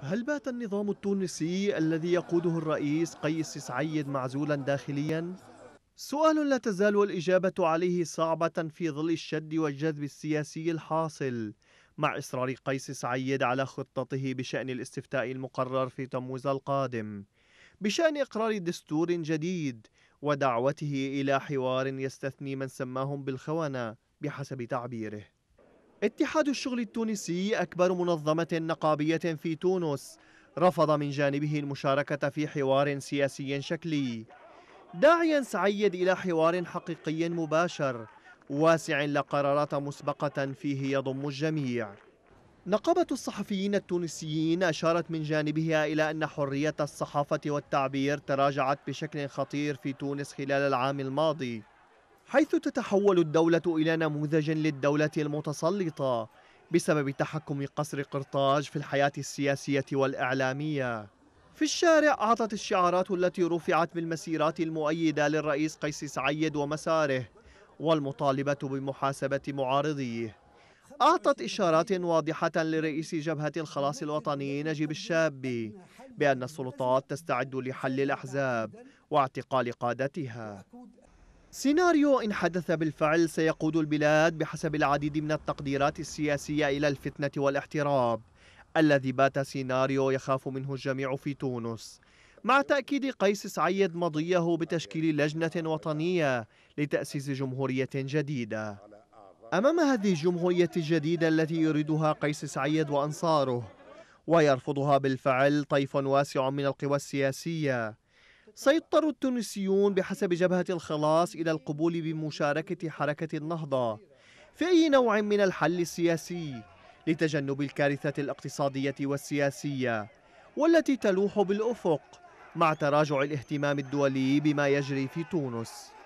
هل بات النظام التونسي الذي يقوده الرئيس قيس سعيد معزولا داخليا؟ سؤال لا تزال الإجابة عليه صعبة في ظل الشد والجذب السياسي الحاصل مع إصرار قيس سعيد على خطته بشأن الاستفتاء المقرر في تموز القادم بشأن إقرار دستور جديد ودعوته إلى حوار يستثني من سماهم بالخونة بحسب تعبيره اتحاد الشغل التونسي أكبر منظمة نقابية في تونس رفض من جانبه المشاركة في حوار سياسي شكلي داعيا سعيد إلى حوار حقيقي مباشر واسع لقرارات مسبقة فيه يضم الجميع نقابة الصحفيين التونسيين أشارت من جانبها إلى أن حرية الصحافة والتعبير تراجعت بشكل خطير في تونس خلال العام الماضي حيث تتحول الدولة إلى نموذج للدولة المتسلطة بسبب تحكم قصر قرطاج في الحياة السياسية والإعلامية في الشارع أعطت الشعارات التي رفعت بالمسيرات المؤيدة للرئيس قيس سعيد ومساره والمطالبة بمحاسبة معارضيه أعطت إشارات واضحة لرئيس جبهة الخلاص الوطني نجيب الشابي بأن السلطات تستعد لحل الأحزاب واعتقال قادتها سيناريو إن حدث بالفعل سيقود البلاد بحسب العديد من التقديرات السياسية إلى الفتنة والاحتراب الذي بات سيناريو يخاف منه الجميع في تونس مع تأكيد قيس سعيد مضيه بتشكيل لجنة وطنية لتأسيس جمهورية جديدة أمام هذه الجمهورية الجديدة التي يريدها قيس سعيد وأنصاره ويرفضها بالفعل طيف واسع من القوى السياسية سيضطر التونسيون بحسب جبهة الخلاص إلى القبول بمشاركة حركة النهضة في أي نوع من الحل السياسي لتجنب الكارثة الاقتصادية والسياسية والتي تلوح بالأفق مع تراجع الاهتمام الدولي بما يجري في تونس